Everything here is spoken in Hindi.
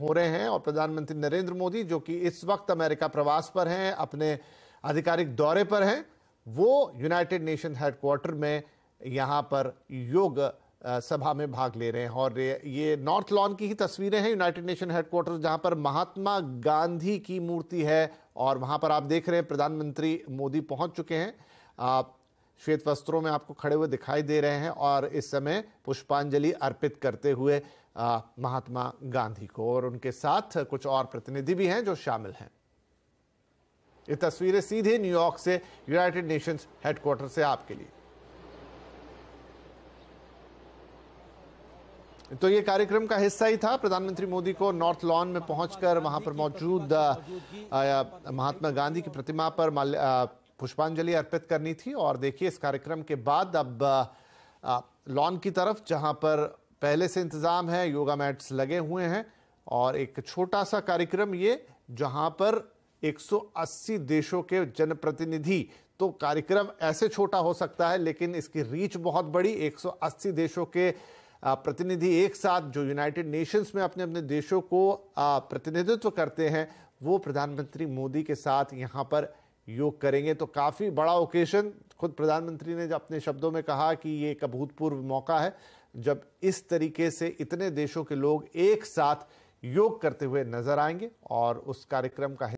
हो रहे हैं और प्रधानमंत्री नरेंद्र मोदी जो कि इस वक्त अमेरिका प्रवास पर हैं अपने आधिकारिक दौरे पर हैं वो यूनाइटेड नेशन हेडक्वार्टर में यहाँ पर योग सभा में भाग ले रहे हैं और ये नॉर्थ लॉन की ही तस्वीरें हैं यूनाइटेड नेशन हेडक्वार्टर जहां पर महात्मा गांधी की मूर्ति है और वहां पर आप देख रहे हैं प्रधानमंत्री मोदी पहुंच चुके हैं श्वेत वस्त्रों में आपको खड़े हुए दिखाई दे रहे हैं और इस समय पुष्पांजलि अर्पित करते हुए महात्मा गांधी को और उनके साथ कुछ और प्रतिनिधि भी हैं जो शामिल हैं ये तस्वीरें सीधे न्यूयॉर्क से यूनाइटेड नेशंस हेडक्वार्टर से आपके लिए तो ये कार्यक्रम का हिस्सा ही था प्रधानमंत्री मोदी को नॉर्थ लॉन में पहुंचकर वहां पर मौजूद महात्मा गांधी की प्रतिमा पर पुष्पांजलि अर्पित करनी थी और देखिए इस कार्यक्रम के बाद अब लॉन की तरफ जहां पर पहले से इंतज़ाम है योगा मैट्स लगे हुए हैं और एक छोटा सा कार्यक्रम ये जहां पर 180 देशों के जनप्रतिनिधि तो कार्यक्रम ऐसे छोटा हो सकता है लेकिन इसकी रीच बहुत बड़ी 180 देशों के प्रतिनिधि एक साथ जो यूनाइटेड नेशंस में अपने अपने देशों को प्रतिनिधित्व करते हैं वो प्रधानमंत्री मोदी के साथ यहाँ पर योग करेंगे तो काफ़ी बड़ा ओकेशन खुद प्रधानमंत्री ने अपने शब्दों में कहा कि ये एक अभूतपूर्व मौका है जब इस तरीके से इतने देशों के लोग एक साथ योग करते हुए नजर आएंगे और उस कार्यक्रम का